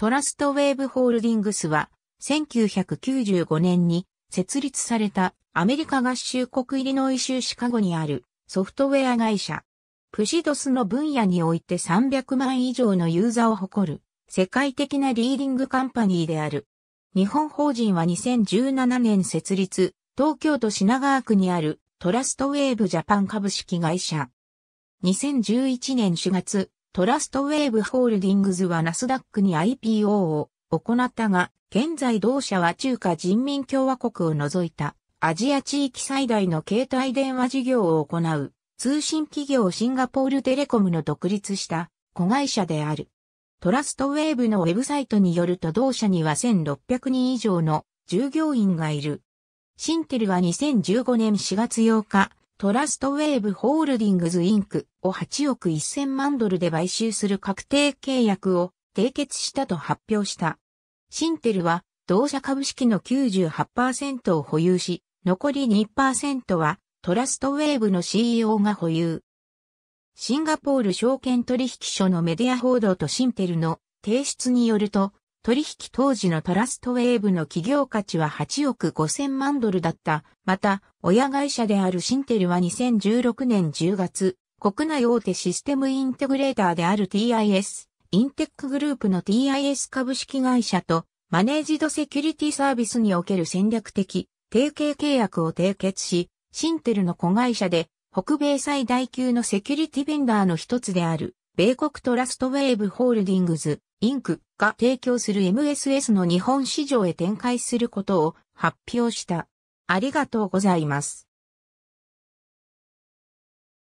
トラストウェーブホールディングスは、1995年に設立されたアメリカ合衆国イリノイ州シカゴにあるソフトウェア会社。プシドスの分野において300万以上のユーザーを誇る世界的なリーディングカンパニーである。日本法人は2017年設立、東京都品川区にあるトラストウェーブジャパン株式会社。2011年4月、トラストウェーブホールディングズはナスダックに IPO を行ったが、現在同社は中華人民共和国を除いたアジア地域最大の携帯電話事業を行う通信企業シンガポールテレコムの独立した子会社である。トラストウェーブのウェブサイトによると同社には1600人以上の従業員がいる。シンテルは2015年4月8日、トラストウェーブホールディングズインクを8億1000万ドルで買収する確定契約を締結したと発表した。シンテルは同社株式の98%を保有し、残り2%はトラストウェーブの CEO が保有。シンガポール証券取引所のメディア報道とシンテルの提出によると、取引当時のトラストウェーブの企業価値は8億5000万ドルだった。また、親会社であるシンテルは2016年10月、国内大手システムインテグレーターである TIS、インテックグループの TIS 株式会社と、マネージドセキュリティサービスにおける戦略的、提携契約を締結し、シンテルの子会社で、北米最大級のセキュリティベンダーの一つである、米国トラストウェーブホールディングズ、インクが提供する MSS の日本市場へ展開することを発表した。ありがとうございます。